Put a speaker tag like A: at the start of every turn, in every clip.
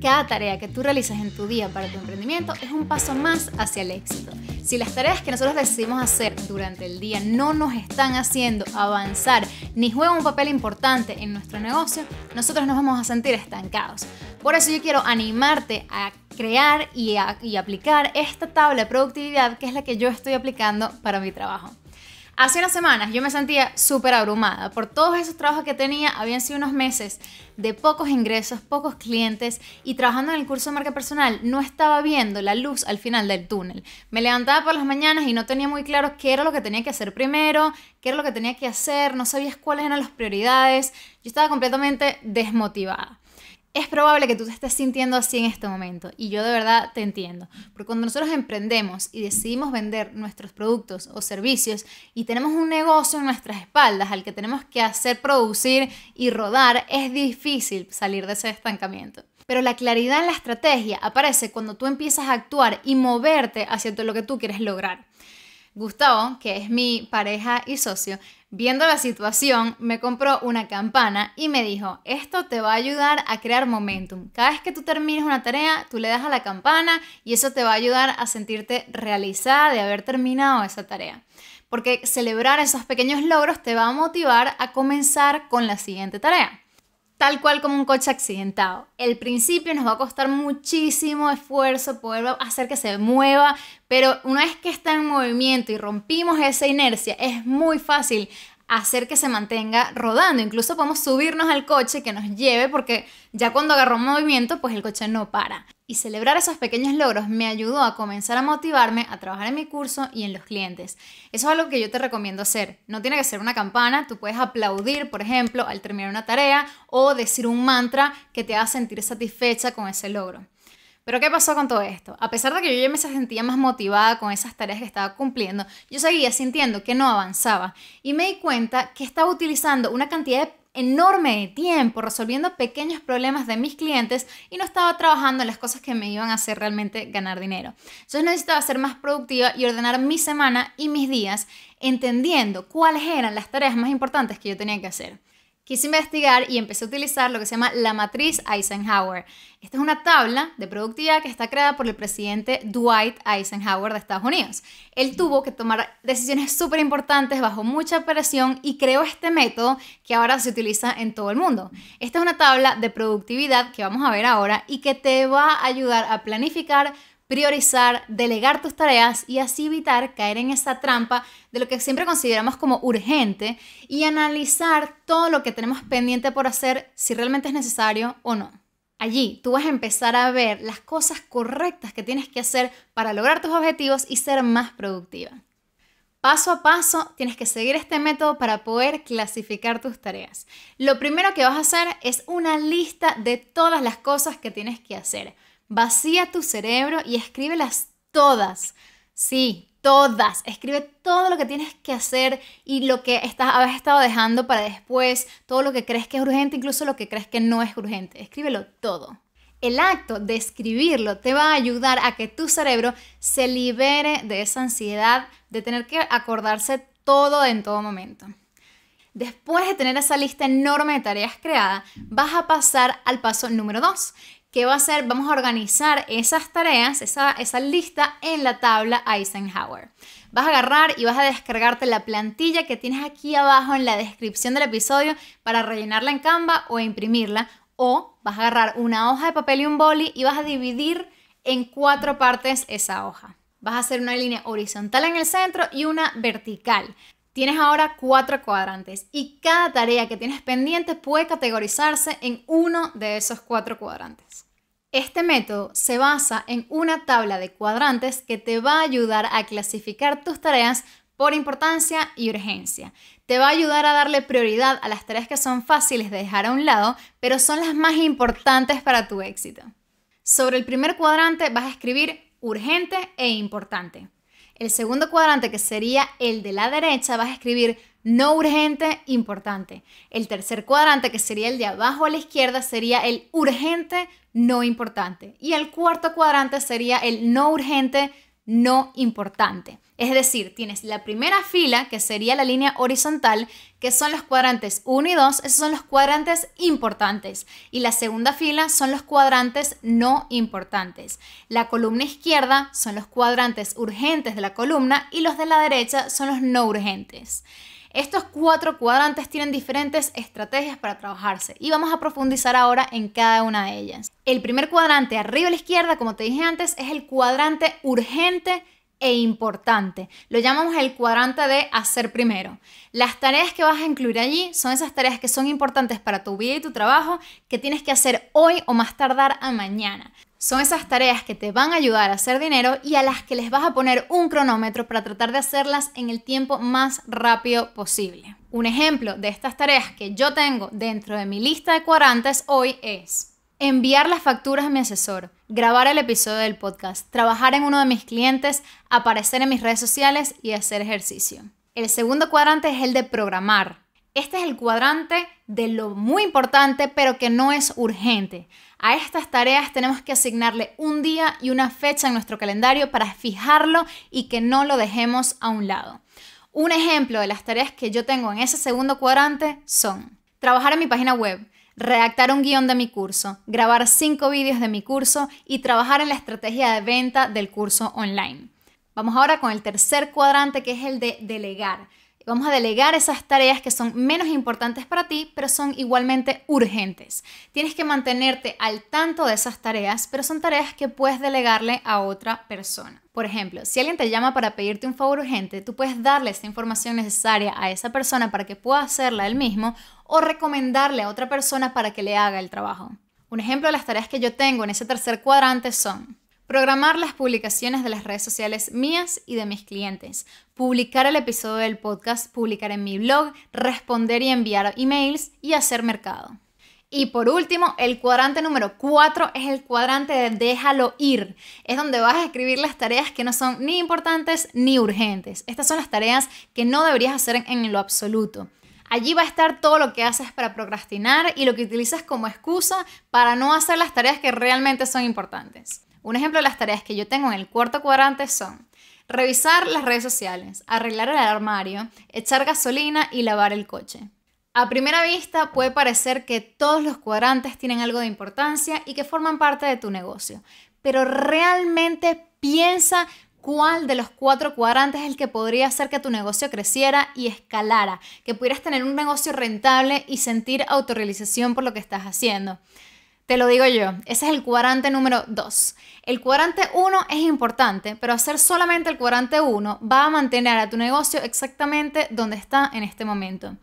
A: Cada tarea que tú realizas en tu día para tu emprendimiento es un paso más hacia el éxito. Si las tareas que nosotros decidimos hacer durante el día no nos están haciendo avanzar ni juegan un papel importante en nuestro negocio, nosotros nos vamos a sentir estancados. Por eso yo quiero animarte a crear y, y aplicar esta tabla de productividad que es la que yo estoy aplicando para mi trabajo. Hace unas semanas yo me sentía súper abrumada por todos esos trabajos que tenía. Habían sido unos meses de pocos ingresos, pocos clientes y trabajando en el curso de marca personal no estaba viendo la luz al final del túnel. Me levantaba por las mañanas y no tenía muy claro qué era lo que tenía que hacer primero, qué era lo que tenía que hacer, no sabías cuáles eran las prioridades. Yo estaba completamente desmotivada es probable que tú te estés sintiendo así en este momento y yo de verdad te entiendo, porque cuando nosotros emprendemos y decidimos vender nuestros productos o servicios y tenemos un negocio en nuestras espaldas al que tenemos que hacer producir y rodar, es difícil salir de ese estancamiento. Pero la claridad en la estrategia aparece cuando tú empiezas a actuar y moverte hacia lo que tú quieres lograr. Gustavo, que es mi pareja y socio, viendo la situación, me compró una campana y me dijo, esto te va a ayudar a crear momentum. Cada vez que tú termines una tarea, tú le das a la campana y eso te va a ayudar a sentirte realizada de haber terminado esa tarea. Porque celebrar esos pequeños logros te va a motivar a comenzar con la siguiente tarea tal cual como un coche accidentado. El principio nos va a costar muchísimo esfuerzo poder hacer que se mueva, pero una vez que está en movimiento y rompimos esa inercia, es muy fácil hacer que se mantenga rodando. Incluso podemos subirnos al coche que nos lleve porque ya cuando agarró un movimiento, pues el coche no para. Y celebrar esos pequeños logros me ayudó a comenzar a motivarme a trabajar en mi curso y en los clientes. Eso es algo que yo te recomiendo hacer. No tiene que ser una campana, tú puedes aplaudir, por ejemplo, al terminar una tarea o decir un mantra que te haga sentir satisfecha con ese logro. Pero ¿qué pasó con todo esto? A pesar de que yo ya me sentía más motivada con esas tareas que estaba cumpliendo, yo seguía sintiendo que no avanzaba y me di cuenta que estaba utilizando una cantidad de enorme de tiempo resolviendo pequeños problemas de mis clientes y no estaba trabajando en las cosas que me iban a hacer realmente ganar dinero. Entonces necesitaba ser más productiva y ordenar mi semana y mis días entendiendo cuáles eran las tareas más importantes que yo tenía que hacer quise investigar y empecé a utilizar lo que se llama la matriz Eisenhower. Esta es una tabla de productividad que está creada por el presidente Dwight Eisenhower de Estados Unidos. Él tuvo que tomar decisiones súper importantes bajo mucha presión y creó este método que ahora se utiliza en todo el mundo. Esta es una tabla de productividad que vamos a ver ahora y que te va a ayudar a planificar priorizar, delegar tus tareas y así evitar caer en esa trampa de lo que siempre consideramos como urgente y analizar todo lo que tenemos pendiente por hacer si realmente es necesario o no. Allí tú vas a empezar a ver las cosas correctas que tienes que hacer para lograr tus objetivos y ser más productiva. Paso a paso tienes que seguir este método para poder clasificar tus tareas. Lo primero que vas a hacer es una lista de todas las cosas que tienes que hacer. Vacía tu cerebro y escríbelas todas. Sí, todas. Escribe todo lo que tienes que hacer y lo que estás, habías estado dejando para después, todo lo que crees que es urgente, incluso lo que crees que no es urgente. Escríbelo todo. El acto de escribirlo te va a ayudar a que tu cerebro se libere de esa ansiedad de tener que acordarse todo en todo momento. Después de tener esa lista enorme de tareas creada, vas a pasar al paso número 2, ¿Qué va a hacer? vamos a organizar esas tareas, esa, esa lista en la tabla Eisenhower. Vas a agarrar y vas a descargarte la plantilla que tienes aquí abajo en la descripción del episodio para rellenarla en Canva o imprimirla. O vas a agarrar una hoja de papel y un boli y vas a dividir en cuatro partes esa hoja. Vas a hacer una línea horizontal en el centro y una vertical. Tienes ahora cuatro cuadrantes y cada tarea que tienes pendiente puede categorizarse en uno de esos cuatro cuadrantes. Este método se basa en una tabla de cuadrantes que te va a ayudar a clasificar tus tareas por importancia y urgencia. Te va a ayudar a darle prioridad a las tareas que son fáciles de dejar a un lado, pero son las más importantes para tu éxito. Sobre el primer cuadrante vas a escribir urgente e importante. El segundo cuadrante, que sería el de la derecha, vas a escribir no urgente, importante. El tercer cuadrante, que sería el de abajo a la izquierda, sería el urgente, no importante. Y el cuarto cuadrante sería el no urgente, no importante. Es decir, tienes la primera fila, que sería la línea horizontal, que son los cuadrantes 1 y 2, esos son los cuadrantes importantes. Y la segunda fila son los cuadrantes no importantes. La columna izquierda son los cuadrantes urgentes de la columna y los de la derecha son los no urgentes. Estos cuatro cuadrantes tienen diferentes estrategias para trabajarse y vamos a profundizar ahora en cada una de ellas. El primer cuadrante arriba a la izquierda, como te dije antes, es el cuadrante urgente e importante. Lo llamamos el cuadrante de hacer primero. Las tareas que vas a incluir allí son esas tareas que son importantes para tu vida y tu trabajo que tienes que hacer hoy o más tardar a mañana. Son esas tareas que te van a ayudar a hacer dinero y a las que les vas a poner un cronómetro para tratar de hacerlas en el tiempo más rápido posible. Un ejemplo de estas tareas que yo tengo dentro de mi lista de cuadrantes hoy es enviar las facturas a mi asesor, grabar el episodio del podcast, trabajar en uno de mis clientes, aparecer en mis redes sociales y hacer ejercicio. El segundo cuadrante es el de programar. Este es el cuadrante de lo muy importante pero que no es urgente. A estas tareas tenemos que asignarle un día y una fecha en nuestro calendario para fijarlo y que no lo dejemos a un lado. Un ejemplo de las tareas que yo tengo en ese segundo cuadrante son trabajar en mi página web, redactar un guión de mi curso, grabar cinco vídeos de mi curso y trabajar en la estrategia de venta del curso online. Vamos ahora con el tercer cuadrante que es el de delegar. Vamos a delegar esas tareas que son menos importantes para ti, pero son igualmente urgentes. Tienes que mantenerte al tanto de esas tareas, pero son tareas que puedes delegarle a otra persona. Por ejemplo, si alguien te llama para pedirte un favor urgente, tú puedes darle esta información necesaria a esa persona para que pueda hacerla él mismo o recomendarle a otra persona para que le haga el trabajo. Un ejemplo de las tareas que yo tengo en ese tercer cuadrante son programar las publicaciones de las redes sociales mías y de mis clientes, publicar el episodio del podcast, publicar en mi blog, responder y enviar emails y hacer mercado. Y por último, el cuadrante número 4 es el cuadrante de déjalo ir. Es donde vas a escribir las tareas que no son ni importantes ni urgentes. Estas son las tareas que no deberías hacer en lo absoluto. Allí va a estar todo lo que haces para procrastinar y lo que utilizas como excusa para no hacer las tareas que realmente son importantes. Un ejemplo de las tareas que yo tengo en el cuarto cuadrante son revisar las redes sociales, arreglar el armario, echar gasolina y lavar el coche. A primera vista puede parecer que todos los cuadrantes tienen algo de importancia y que forman parte de tu negocio, pero realmente piensa cuál de los cuatro cuadrantes es el que podría hacer que tu negocio creciera y escalara, que pudieras tener un negocio rentable y sentir autorrealización por lo que estás haciendo. Te lo digo yo, ese es el cuadrante número 2. El cuadrante 1 es importante, pero hacer solamente el cuadrante 1 va a mantener a tu negocio exactamente donde está en este momento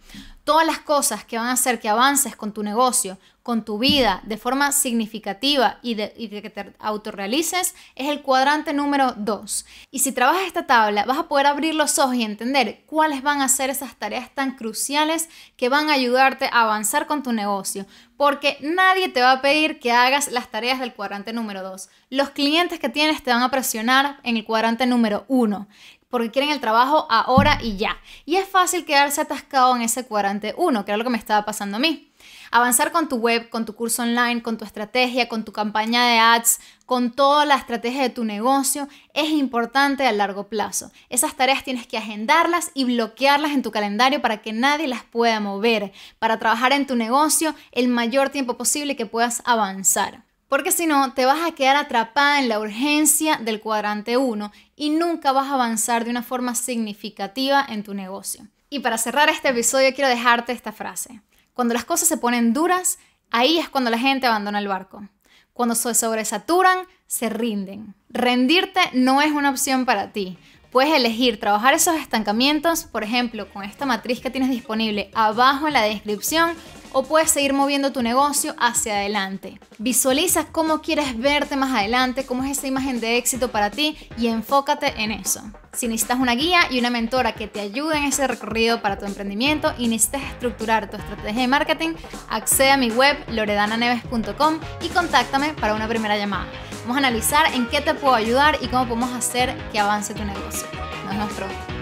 A: todas las cosas que van a hacer que avances con tu negocio, con tu vida de forma significativa y de, que te autorrealices es el cuadrante número 2. Y si trabajas esta tabla, vas a poder abrir los ojos y entender cuáles van a ser esas tareas tan cruciales que van a ayudarte a avanzar con tu negocio, porque nadie te va a pedir que hagas las tareas del cuadrante número 2. Los clientes que tienes te van a presionar en el cuadrante número 1 porque quieren el trabajo ahora y ya. Y es fácil quedarse atascado en ese cuadrante 1, que era lo que me estaba pasando a mí. Avanzar con tu web, con tu curso online, con tu estrategia, con tu campaña de ads, con toda la estrategia de tu negocio es importante a largo plazo. Esas tareas tienes que agendarlas y bloquearlas en tu calendario para que nadie las pueda mover, para trabajar en tu negocio el mayor tiempo posible que puedas avanzar. Porque si no, te vas a quedar atrapada en la urgencia del cuadrante 1 y nunca vas a avanzar de una forma significativa en tu negocio. Y para cerrar este episodio quiero dejarte esta frase. Cuando las cosas se ponen duras, ahí es cuando la gente abandona el barco. Cuando se sobresaturan, se rinden. Rendirte no es una opción para ti. Puedes elegir trabajar esos estancamientos, por ejemplo, con esta matriz que tienes disponible abajo en la descripción o puedes seguir moviendo tu negocio hacia adelante. Visualiza cómo quieres verte más adelante, cómo es esa imagen de éxito para ti y enfócate en eso. Si necesitas una guía y una mentora que te ayude en ese recorrido para tu emprendimiento y necesitas estructurar tu estrategia de marketing, accede a mi web loredananeves.com y contáctame para una primera llamada. Vamos a analizar en qué te puedo ayudar y cómo podemos hacer que avance tu negocio. Nos vemos